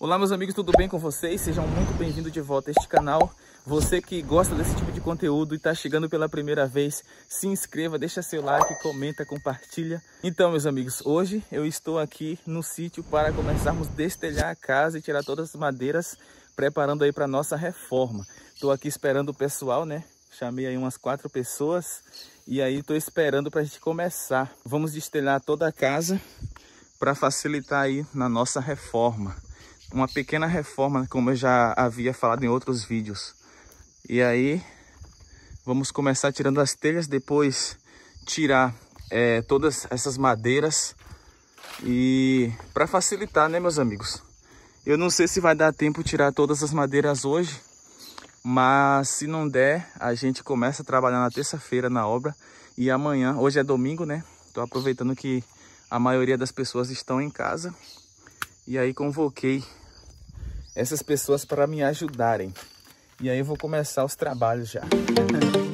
Olá meus amigos, tudo bem com vocês? Sejam muito bem-vindos de volta a este canal. Você que gosta desse tipo de conteúdo e está chegando pela primeira vez, se inscreva, deixa seu like, comenta, compartilha. Então meus amigos, hoje eu estou aqui no sítio para começarmos a destelhar a casa e tirar todas as madeiras, preparando aí para nossa reforma. Estou aqui esperando o pessoal, né? Chamei aí umas quatro pessoas e aí estou esperando para a gente começar. Vamos destelhar toda a casa para facilitar aí na nossa reforma uma pequena reforma, como eu já havia falado em outros vídeos. E aí, vamos começar tirando as telhas, depois tirar é, todas essas madeiras e para facilitar, né, meus amigos? Eu não sei se vai dar tempo tirar todas as madeiras hoje, mas se não der, a gente começa a trabalhar na terça-feira na obra e amanhã, hoje é domingo, né? Tô aproveitando que a maioria das pessoas estão em casa e aí convoquei essas pessoas para me ajudarem. E aí eu vou começar os trabalhos já.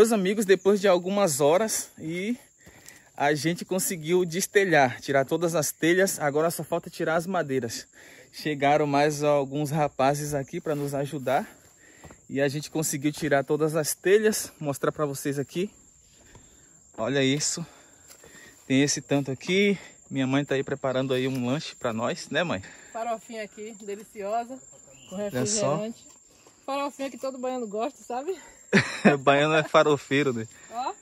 meus amigos, depois de algumas horas e a gente conseguiu destelhar, tirar todas as telhas, agora só falta tirar as madeiras. Chegaram mais alguns rapazes aqui para nos ajudar e a gente conseguiu tirar todas as telhas, mostrar para vocês aqui. Olha isso, tem esse tanto aqui, minha mãe está aí preparando aí um lanche para nós, né mãe? Farofinha aqui, deliciosa, com refrigerante. Farofinha que todo baiano gosta, sabe? Baiano é farofeiro, né? Ó,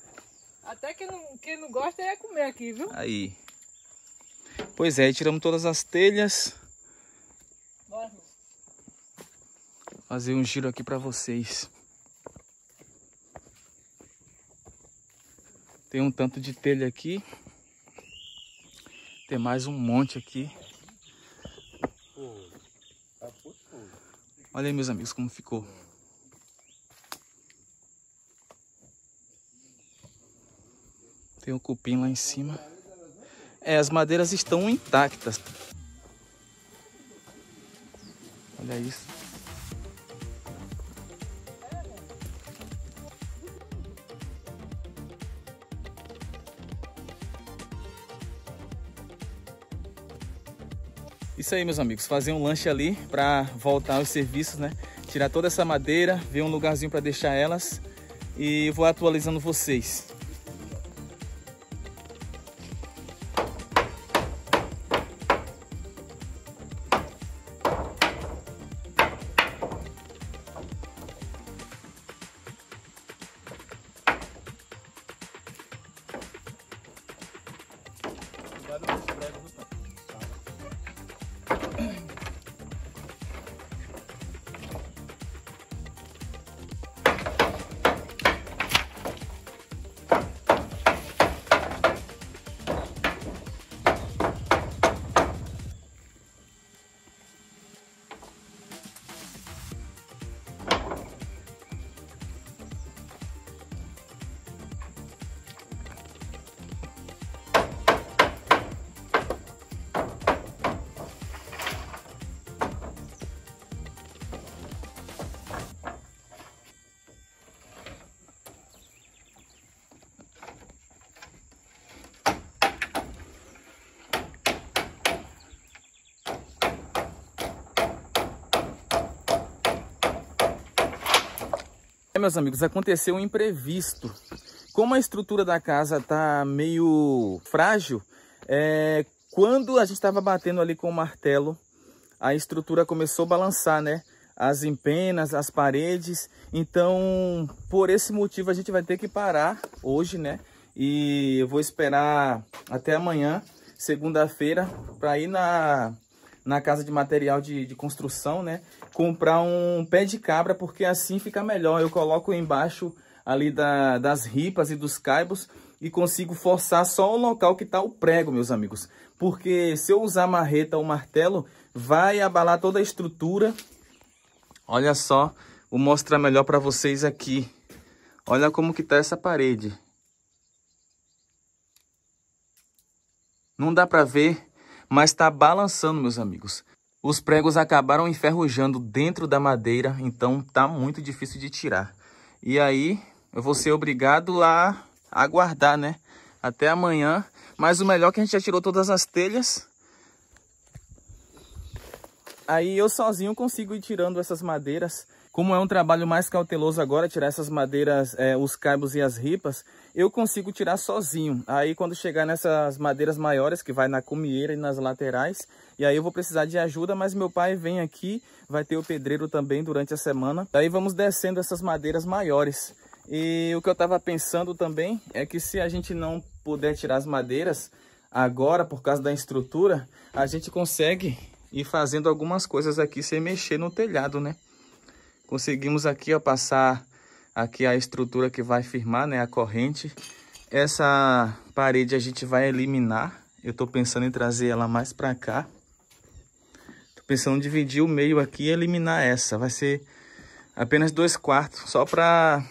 até quem não, quem não gosta é comer aqui, viu? Aí. Pois é, tiramos todas as telhas. Bora. Fazer um giro aqui pra vocês. Tem um tanto de telha aqui. Tem mais um monte aqui. Tá Olha aí, meus amigos, como ficou. Tem um cupim lá em cima. É, as madeiras estão intactas. Olha isso. Isso aí, meus amigos. Fazer um lanche ali para voltar aos serviços, né? Tirar toda essa madeira, ver um lugarzinho para deixar elas. E vou atualizando vocês. É, meus amigos, aconteceu um imprevisto. Como a estrutura da casa tá meio frágil, é, quando a gente estava batendo ali com o martelo, a estrutura começou a balançar, né? As empenas, as paredes. Então, por esse motivo, a gente vai ter que parar hoje, né? E eu vou esperar até amanhã, segunda-feira, para ir na na casa de material de, de construção, né? Comprar um pé de cabra, porque assim fica melhor. Eu coloco embaixo ali da, das ripas e dos caibos e consigo forçar só o local que está o prego, meus amigos. Porque se eu usar marreta ou martelo, vai abalar toda a estrutura. Olha só, vou mostrar melhor para vocês aqui. Olha como que tá essa parede. Não dá para ver, mas está balançando, meus amigos. Os pregos acabaram enferrujando dentro da madeira, então tá muito difícil de tirar. E aí, eu vou ser obrigado a aguardar, né? Até amanhã. Mas o melhor é que a gente já tirou todas as telhas. Aí eu sozinho consigo ir tirando essas madeiras. Como é um trabalho mais cauteloso agora, tirar essas madeiras, é, os cabos e as ripas, eu consigo tirar sozinho. Aí quando chegar nessas madeiras maiores, que vai na cumieira e nas laterais, e aí eu vou precisar de ajuda, mas meu pai vem aqui, vai ter o pedreiro também durante a semana. Daí vamos descendo essas madeiras maiores. E o que eu estava pensando também é que se a gente não puder tirar as madeiras agora, por causa da estrutura, a gente consegue ir fazendo algumas coisas aqui sem mexer no telhado, né? Conseguimos aqui, ó, passar aqui é a estrutura que vai firmar, né, a corrente. Essa parede a gente vai eliminar. Eu estou pensando em trazer ela mais para cá. Estou pensando em dividir o meio aqui e eliminar essa. Vai ser apenas dois quartos, só para...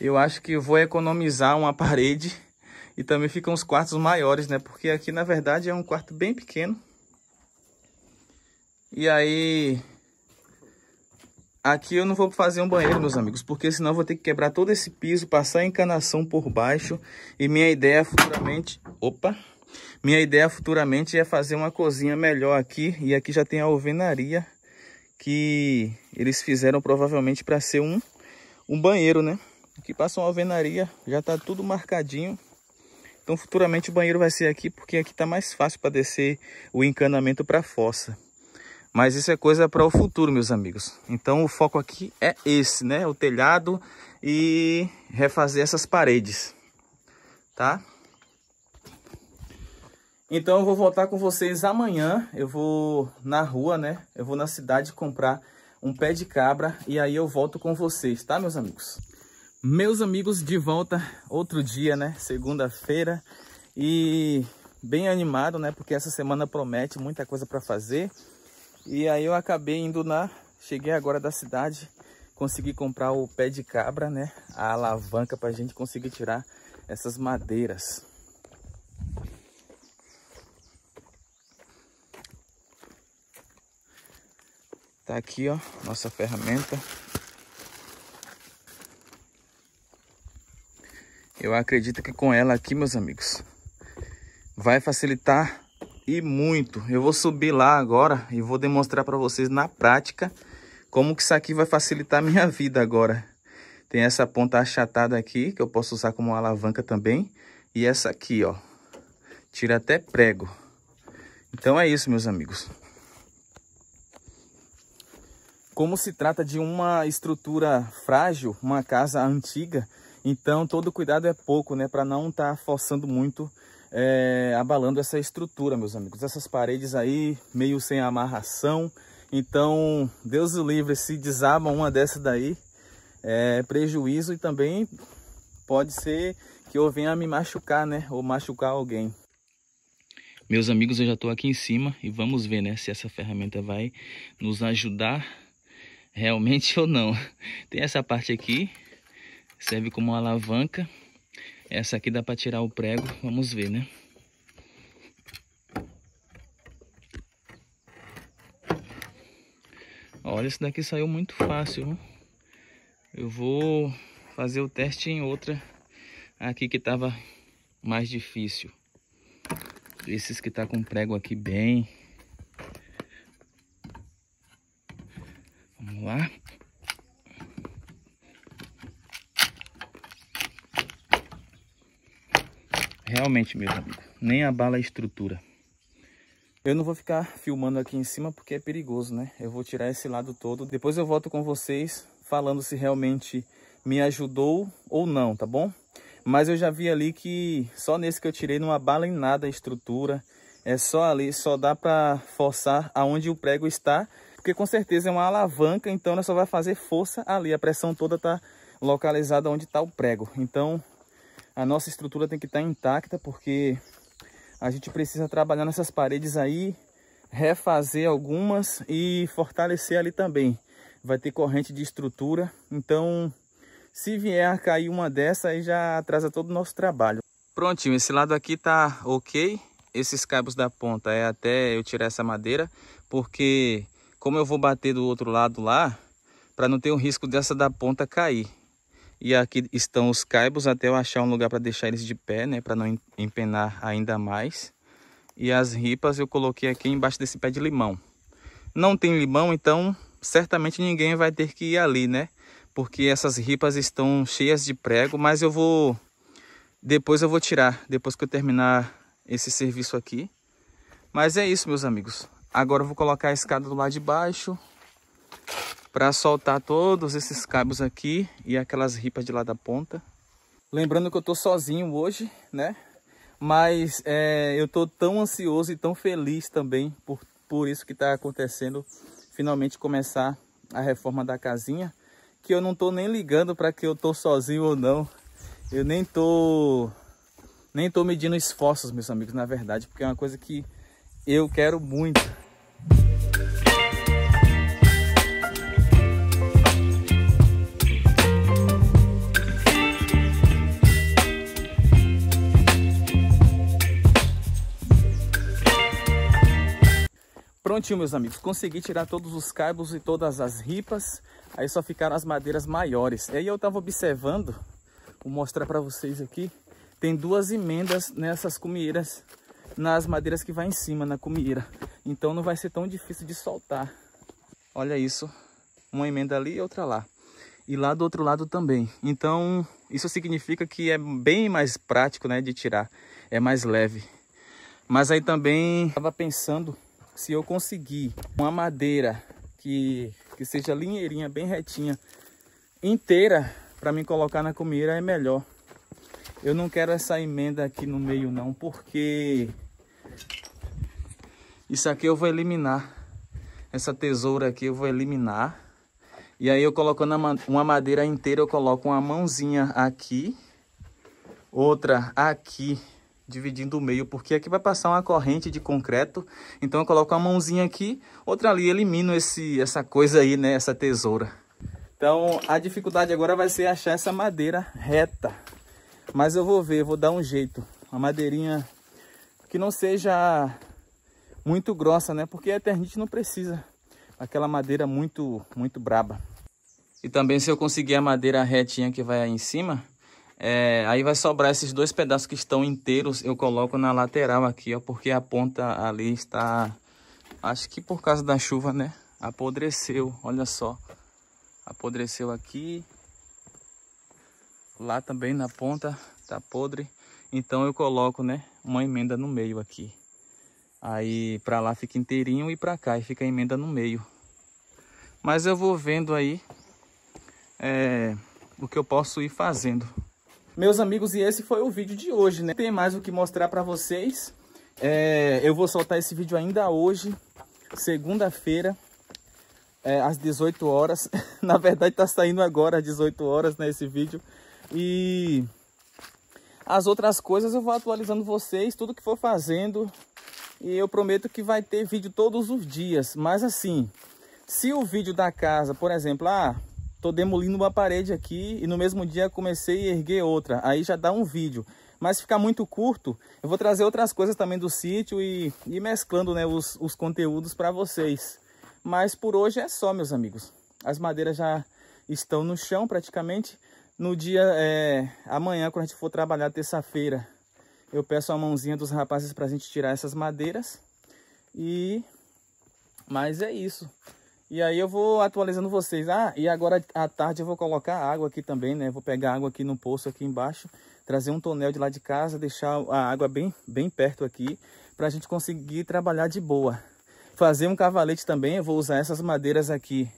Eu acho que vou economizar uma parede e também ficam os quartos maiores, né? Porque aqui, na verdade, é um quarto bem pequeno. E aí, Aqui eu não vou fazer um banheiro, meus amigos, porque senão eu vou ter que quebrar todo esse piso, passar a encanação por baixo. E minha ideia futuramente... Opa! Minha ideia futuramente é fazer uma cozinha melhor aqui. E aqui já tem a alvenaria que eles fizeram provavelmente para ser um, um banheiro, né? Aqui passa uma alvenaria, já tá tudo marcadinho. Então futuramente o banheiro vai ser aqui, porque aqui tá mais fácil para descer o encanamento para a fossa. Mas isso é coisa para o futuro, meus amigos. Então o foco aqui é esse, né? O telhado e refazer essas paredes, tá? Então eu vou voltar com vocês amanhã. Eu vou na rua, né? Eu vou na cidade comprar um pé de cabra e aí eu volto com vocês, tá, meus amigos? Meus amigos, de volta outro dia, né? Segunda-feira e bem animado, né? Porque essa semana promete muita coisa para fazer. E aí eu acabei indo na... Cheguei agora da cidade, consegui comprar o pé de cabra, né? A alavanca para a gente conseguir tirar essas madeiras. Tá aqui, ó, nossa ferramenta. Eu acredito que com ela aqui, meus amigos, vai facilitar e muito. Eu vou subir lá agora e vou demonstrar para vocês na prática como que isso aqui vai facilitar a minha vida agora. Tem essa ponta achatada aqui, que eu posso usar como alavanca também. E essa aqui, ó. Tira até prego. Então é isso, meus amigos. Como se trata de uma estrutura frágil, uma casa antiga, então todo cuidado é pouco, né? Para não estar tá forçando muito é, abalando essa estrutura, meus amigos. Essas paredes aí meio sem amarração. Então, Deus o livre, se desaba uma dessa daí, é prejuízo e também pode ser que eu venha me machucar, né? Ou machucar alguém. Meus amigos, eu já estou aqui em cima e vamos ver, né? Se essa ferramenta vai nos ajudar realmente ou não. Tem essa parte aqui, serve como uma alavanca essa aqui dá para tirar o prego, vamos ver, né? Olha, esse daqui saiu muito fácil. Eu vou fazer o teste em outra aqui que estava mais difícil. Esses que tá com prego aqui bem. Vamos lá. Realmente, meus amigos, nem abala a estrutura. Eu não vou ficar filmando aqui em cima porque é perigoso, né? Eu vou tirar esse lado todo. Depois eu volto com vocês falando se realmente me ajudou ou não, tá bom? Mas eu já vi ali que só nesse que eu tirei não abala em nada a estrutura. É só ali, só dá para forçar aonde o prego está. Porque com certeza é uma alavanca, então ela só vai fazer força ali. A pressão toda tá localizada onde está o prego. Então a nossa estrutura tem que estar tá intacta, porque a gente precisa trabalhar nessas paredes aí, refazer algumas e fortalecer ali também. Vai ter corrente de estrutura, então se vier a cair uma dessa aí já atrasa todo o nosso trabalho. Prontinho, esse lado aqui tá ok, esses cabos da ponta é até eu tirar essa madeira, porque como eu vou bater do outro lado lá, para não ter o risco dessa da ponta cair. E aqui estão os caibos até eu achar um lugar para deixar eles de pé, né? Para não empenar ainda mais. E as ripas eu coloquei aqui embaixo desse pé de limão. Não tem limão, então certamente ninguém vai ter que ir ali, né? Porque essas ripas estão cheias de prego, mas eu vou... Depois eu vou tirar, depois que eu terminar esse serviço aqui. Mas é isso, meus amigos. Agora eu vou colocar a escada do lado de baixo, para soltar todos esses cabos aqui e aquelas ripas de lá da ponta. Lembrando que eu tô sozinho hoje, né? Mas é, eu tô tão ansioso e tão feliz também por, por isso que está acontecendo finalmente começar a reforma da casinha, que eu não tô nem ligando para que eu tô sozinho ou não. Eu nem tô nem tô medindo esforços, meus amigos, na verdade, porque é uma coisa que eu quero muito. Prontinho, meus amigos. Consegui tirar todos os cabos e todas as ripas. Aí só ficaram as madeiras maiores. E aí eu estava observando, vou mostrar para vocês aqui. Tem duas emendas nessas cumieiras, nas madeiras que vai em cima, na cumieira. Então não vai ser tão difícil de soltar. Olha isso. Uma emenda ali e outra lá. E lá do outro lado também. Então isso significa que é bem mais prático né, de tirar. É mais leve. Mas aí também estava pensando se eu conseguir uma madeira que, que seja linheirinha, bem retinha, inteira, para me colocar na comida é melhor. Eu não quero essa emenda aqui no meio não, porque isso aqui eu vou eliminar. Essa tesoura aqui eu vou eliminar. E aí eu colocando uma madeira inteira, eu coloco uma mãozinha aqui, outra aqui dividindo o meio, porque aqui vai passar uma corrente de concreto, então eu coloco uma mãozinha aqui, outra ali, elimino esse, essa coisa aí, né, essa tesoura. Então a dificuldade agora vai ser achar essa madeira reta, mas eu vou ver, vou dar um jeito, uma madeirinha que não seja muito grossa, né, porque a Eternite não precisa, aquela madeira muito, muito braba. E também se eu conseguir a madeira retinha que vai aí em cima, é, aí vai sobrar esses dois pedaços que estão inteiros, eu coloco na lateral aqui, ó, porque a ponta ali está, acho que por causa da chuva, né? Apodreceu, olha só. Apodreceu aqui. Lá também na ponta tá podre. Então eu coloco, né, uma emenda no meio aqui. Aí para lá fica inteirinho e para cá e fica a emenda no meio. Mas eu vou vendo aí é, o que eu posso ir fazendo. Meus amigos, e esse foi o vídeo de hoje, né? Tem mais o que mostrar para vocês. É, eu vou soltar esse vídeo ainda hoje, segunda-feira, é, às 18 horas. Na verdade, tá saindo agora às 18 horas, né, esse vídeo. E as outras coisas eu vou atualizando vocês, tudo que for fazendo. E eu prometo que vai ter vídeo todos os dias. Mas assim, se o vídeo da casa, por exemplo, ah, tô demolindo uma parede aqui e no mesmo dia comecei a erguer outra. Aí já dá um vídeo. Mas ficar muito curto, eu vou trazer outras coisas também do sítio e, mesclando né, os, os conteúdos para vocês. Mas por hoje é só, meus amigos. As madeiras já estão no chão praticamente. No dia, é, amanhã, quando a gente for trabalhar terça-feira, eu peço a mãozinha dos rapazes para a gente tirar essas madeiras. E... Mas é isso. E aí eu vou atualizando vocês. Ah, e agora à tarde eu vou colocar água aqui também, né? Vou pegar água aqui no poço aqui embaixo, trazer um tonel de lá de casa, deixar a água bem, bem perto aqui, para a gente conseguir trabalhar de boa. Fazer um cavalete também, eu vou usar essas madeiras aqui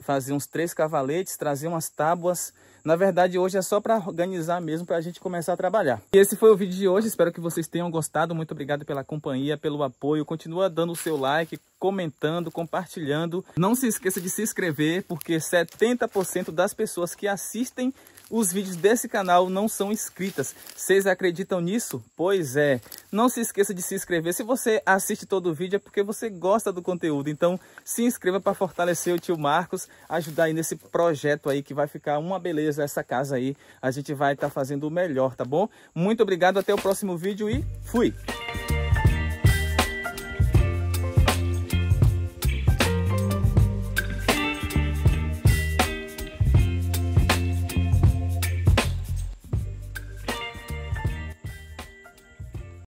fazer uns três cavaletes, trazer umas tábuas. Na verdade, hoje é só para organizar mesmo, para a gente começar a trabalhar. E esse foi o vídeo de hoje, espero que vocês tenham gostado. Muito obrigado pela companhia, pelo apoio. Continua dando o seu like, comentando, compartilhando. Não se esqueça de se inscrever, porque 70% das pessoas que assistem os vídeos desse canal não são inscritas. Vocês acreditam nisso? Pois é. Não se esqueça de se inscrever. Se você assiste todo o vídeo é porque você gosta do conteúdo. Então se inscreva para fortalecer o tio Marcos, ajudar aí nesse projeto aí que vai ficar uma beleza essa casa aí. A gente vai estar tá fazendo o melhor, tá bom? Muito obrigado, até o próximo vídeo e fui!